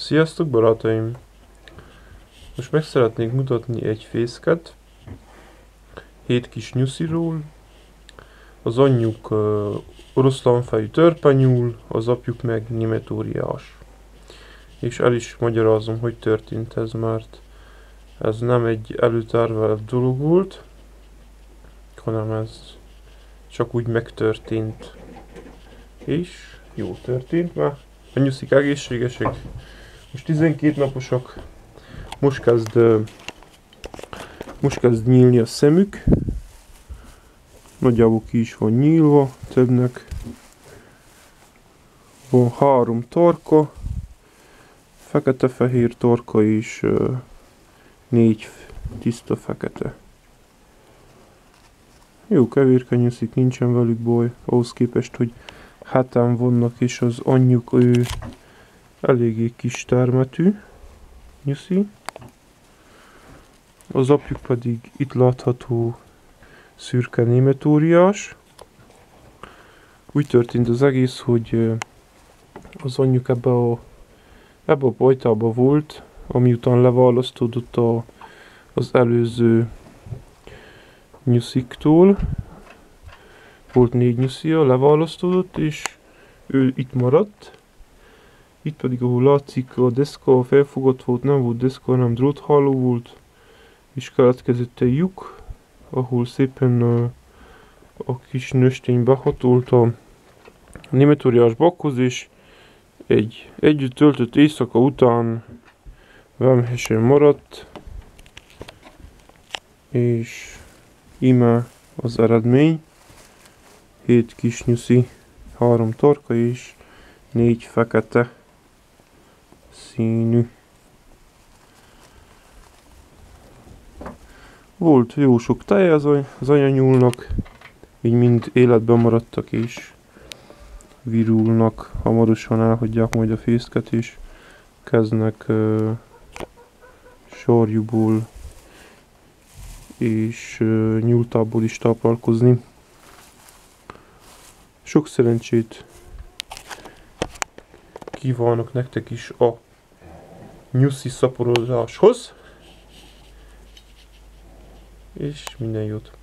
Sziasztok barátaim! Most meg szeretnék mutatni egy fészket, hét kis nyusziról, az anyjuk uh, oroszlánfejű törpenyúl, az apjuk meg németóriás. És el is magyarázom, hogy történt ez, mert ez nem egy előtervelt dolog volt, hanem ez csak úgy megtörtént. És jó történt, mert a nyuszik egészségesek, most 12 naposak, most kezd, most kezd nyílni a szemük. Nagyjából ki is van nyílva többnek. Van három torka, fekete-fehér torka és négy tiszta fekete. Jó, kevérke nincsen velük baj, ahhoz képest, hogy hátán vannak, és az anyjuk ő Eléggé kis termetű nyuszi. Az apjuk pedig itt látható szürke német óriás. Úgy történt az egész, hogy az anyjuk ebbe a, ebbe a bajtába volt, után leválasztódott a, az előző nyusziktól. Volt négy nyuszia, leválasztódott, és ő itt maradt. Itt pedig, ahol látszik, a deszka felfogott volt, nem volt deszka, hanem drótháló volt, és keletkezett egy lyuk, ahol szépen a, a kis nöstény behatolt a németóriás bakhoz, és egy együtt töltött éjszaka után vámhesen maradt, és ime az eredmény, hét kis nyuszi, három torka és négy fekete színű. Volt jó sok teje az, any az anyanyúlnak, így mind életben maradtak és virulnak, hamarosan elhagyják majd a fészket is, kezdnek uh, sorjúból és uh, nyúltából is táplálkozni. Sok szerencsét kívánok nektek is a nyuszi szaporozáshoz, és minden jót!